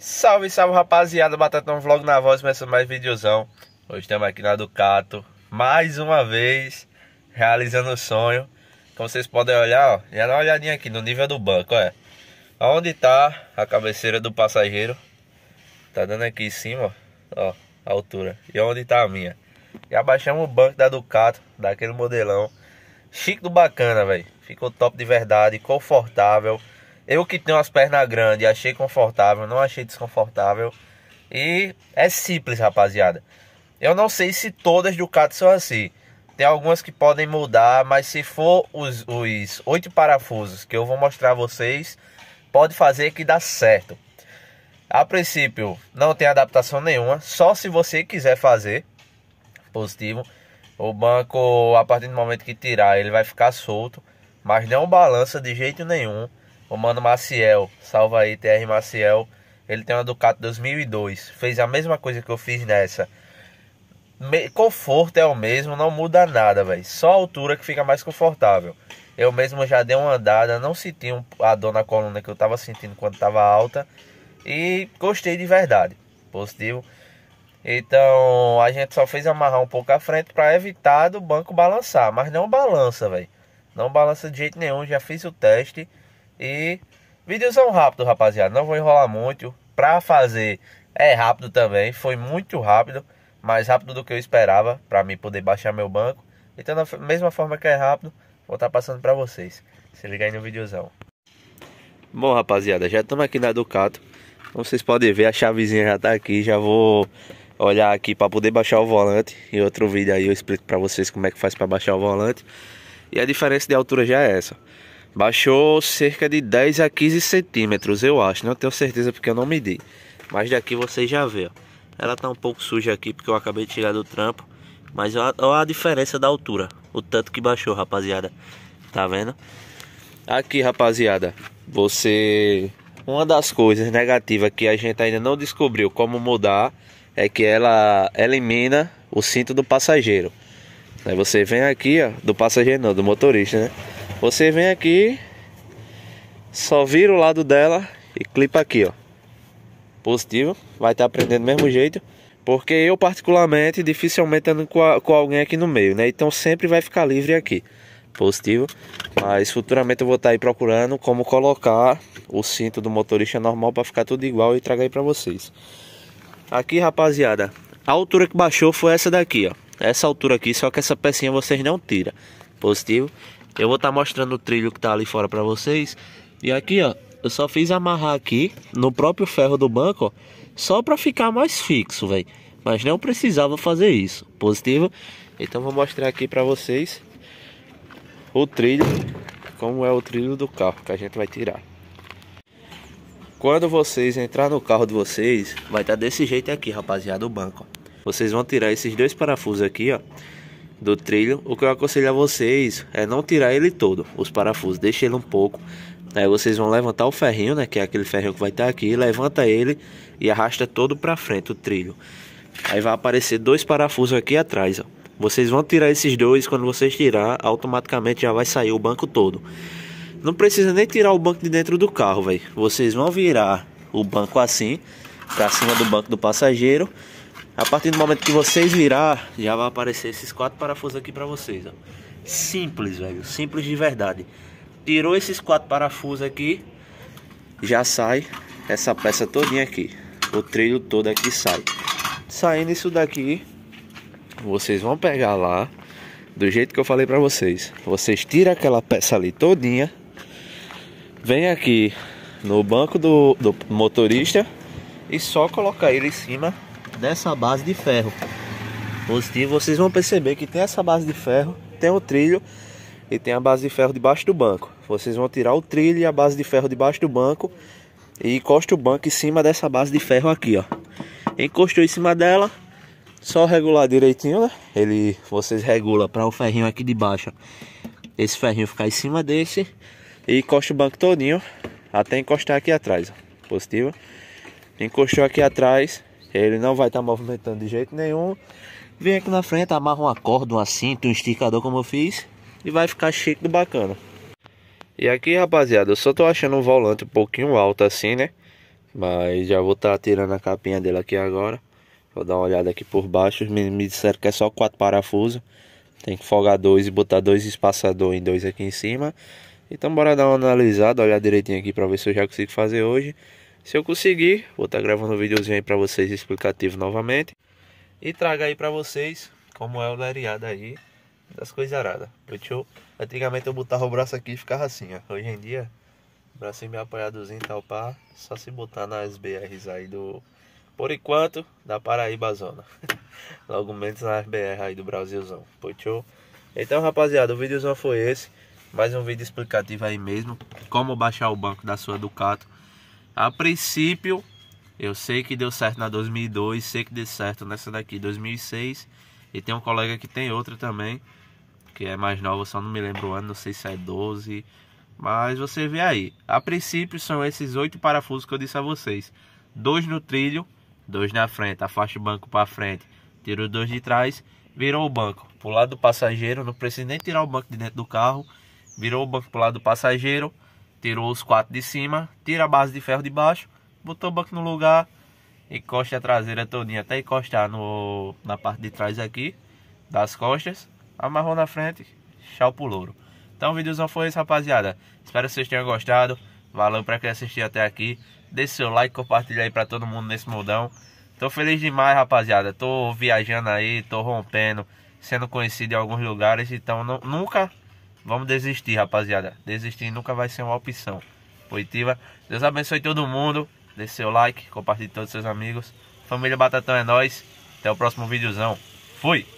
Salve, salve rapaziada, Batatão Vlog na voz, começando mais videozão Hoje estamos aqui na Ducato, mais uma vez, realizando o sonho Como vocês podem olhar, ó, já dá uma olhadinha aqui no nível do banco, é Onde tá a cabeceira do passageiro Tá dando aqui em cima, ó, ó a altura E onde tá a minha E abaixamos o banco da Ducato, daquele modelão Chique do bacana, velho Ficou top de verdade, confortável eu que tenho as pernas grandes, achei confortável, não achei desconfortável. E é simples, rapaziada. Eu não sei se todas Ducati são assim. Tem algumas que podem mudar, mas se for os oito parafusos que eu vou mostrar a vocês, pode fazer que dá certo. A princípio, não tem adaptação nenhuma, só se você quiser fazer positivo. O banco, a partir do momento que tirar, ele vai ficar solto, mas não balança de jeito nenhum. O mano Maciel, salva aí, TR Maciel. Ele tem uma Ducato 2002. Fez a mesma coisa que eu fiz nessa. Me... conforto é o mesmo, não muda nada, velho. Só a altura que fica mais confortável. Eu mesmo já dei uma andada, não senti um... a dor na coluna que eu tava sentindo quando tava alta. E gostei de verdade. Positivo. Então a gente só fez amarrar um pouco a frente para evitar do banco balançar. Mas não balança, velho. Não balança de jeito nenhum. Já fiz o teste. E vídeozão rápido rapaziada. Não vou enrolar muito. Pra fazer é rápido também. Foi muito rápido. Mais rápido do que eu esperava. Pra mim poder baixar meu banco. Então, da mesma forma que é rápido, vou estar tá passando pra vocês. Se liga aí no videozão. Bom, rapaziada, já estamos aqui na Ducato. Como vocês podem ver, a chavezinha já tá aqui. Já vou olhar aqui para poder baixar o volante. Em outro vídeo aí eu explico para vocês como é que faz para baixar o volante. E a diferença de altura já é essa. Baixou cerca de 10 a 15 centímetros, eu acho. Não né? tenho certeza porque eu não medi. Mas daqui vocês já vê. Ó. Ela tá um pouco suja aqui porque eu acabei de tirar do trampo. Mas olha a diferença da altura. O tanto que baixou, rapaziada. Tá vendo? Aqui, rapaziada. Você... Uma das coisas negativas que a gente ainda não descobriu como mudar é que ela elimina o cinto do passageiro. Aí você vem aqui, ó, do passageiro não, do motorista, né? Você vem aqui, só vira o lado dela e clipa aqui, ó. Positivo, vai estar tá aprendendo do mesmo jeito. Porque eu, particularmente, dificilmente ando com, a, com alguém aqui no meio, né? Então sempre vai ficar livre aqui. Positivo. Mas futuramente eu vou estar tá aí procurando como colocar o cinto do motorista normal para ficar tudo igual e tragar aí para vocês. Aqui, rapaziada, a altura que baixou foi essa daqui, ó. Essa altura aqui, só que essa pecinha vocês não tira. Positivo. Eu vou estar tá mostrando o trilho que tá ali fora para vocês. E aqui, ó, eu só fiz amarrar aqui no próprio ferro do banco, ó, só para ficar mais fixo, velho. Mas não precisava fazer isso. Positivo. Então vou mostrar aqui para vocês o trilho, como é o trilho do carro que a gente vai tirar. Quando vocês entrar no carro de vocês, vai estar tá desse jeito aqui, rapaziada, o banco. Ó. Vocês vão tirar esses dois parafusos aqui, ó do trilho, o que eu aconselho a vocês é não tirar ele todo, os parafusos, deixe ele um pouco. Aí vocês vão levantar o ferrinho, né, que é aquele ferrinho que vai estar aqui, levanta ele e arrasta todo para frente o trilho. Aí vai aparecer dois parafusos aqui atrás, ó. Vocês vão tirar esses dois, quando vocês tirar, automaticamente já vai sair o banco todo. Não precisa nem tirar o banco de dentro do carro, velho. Vocês vão virar o banco assim, para cima do banco do passageiro a partir do momento que vocês virar, já vai aparecer esses quatro parafusos aqui para vocês, ó. Simples, velho, simples de verdade. Tirou esses quatro parafusos aqui, já sai essa peça todinha aqui. O trilho todo aqui sai. Saindo isso daqui, vocês vão pegar lá, do jeito que eu falei para vocês. Vocês tiram aquela peça ali todinha, vem aqui no banco do, do motorista e só colocar ele em cima dessa base de ferro positivo, vocês vão perceber que tem essa base de ferro, tem o trilho e tem a base de ferro debaixo do banco. Vocês vão tirar o trilho e a base de ferro debaixo do banco e encosta o banco em cima dessa base de ferro aqui, ó. Encostou em cima dela, só regular direitinho, né? Ele, vocês regula para o ferrinho aqui de baixo, esse ferrinho ficar em cima desse e encosta o banco todinho até encostar aqui atrás, ó. positivo. Encostou aqui atrás, ele não vai estar tá movimentando de jeito nenhum. Vem aqui na frente, amarra uma corda, uma cinta, um esticador como eu fiz. E vai ficar chique do bacana. E aqui, rapaziada, eu só tô achando o volante um pouquinho alto assim, né? Mas já vou estar tá tirando a capinha dele aqui agora. Vou dar uma olhada aqui por baixo. Me, me disseram que é só quatro parafusos. Tem que folgar dois e botar dois espaçador em dois aqui em cima. Então bora dar uma analisada, olhar direitinho aqui para ver se eu já consigo fazer hoje. Se eu conseguir, vou estar tá gravando um videozinho aí para vocês explicativo novamente. E traga aí para vocês como é o lariado aí das coisas aradas. Eu, antigamente eu botava o braço aqui e ficava assim, ó. Hoje em dia, o bracinho meio apoiadozinho e tal, pá. Só se botar nas BRs aí do... Por enquanto, da Paraíba Zona. Logo menos nas BR aí do Brasilzão. Puxou? Então, rapaziada, o vídeozão foi esse. Mais um vídeo explicativo aí mesmo. Como baixar o banco da sua Ducato a princípio, eu sei que deu certo na 2002, sei que deu certo nessa daqui, 2006. E tem um colega que tem outra também, que é mais nova, só não me lembro o ano, não sei se é 12. Mas você vê aí. A princípio são esses oito parafusos que eu disse a vocês. Dois no trilho, dois na frente, afasta o banco para frente, tira os dois de trás, virou o banco pro lado do passageiro, não precisa nem tirar o banco de dentro do carro, virou o banco pro lado do passageiro, tirou os quatro de cima, tira a base de ferro de baixo, botou o banco no lugar, encosta a traseira todinha até encostar no, na parte de trás aqui das costas, amarrou na frente, tchau pro louro. Então o vídeozão foi esse, rapaziada. Espero que vocês tenham gostado. Valeu pra quem assistiu até aqui. Deixe seu like, compartilha aí pra todo mundo nesse modão. Tô feliz demais, rapaziada. Tô viajando aí, tô rompendo, sendo conhecido em alguns lugares. Então nunca Vamos desistir, rapaziada. Desistir nunca vai ser uma opção positiva. Deus abençoe todo mundo. Deixe seu like, compartilhe com todos os seus amigos. Família Batatão é nós. Até o próximo videozão. Fui!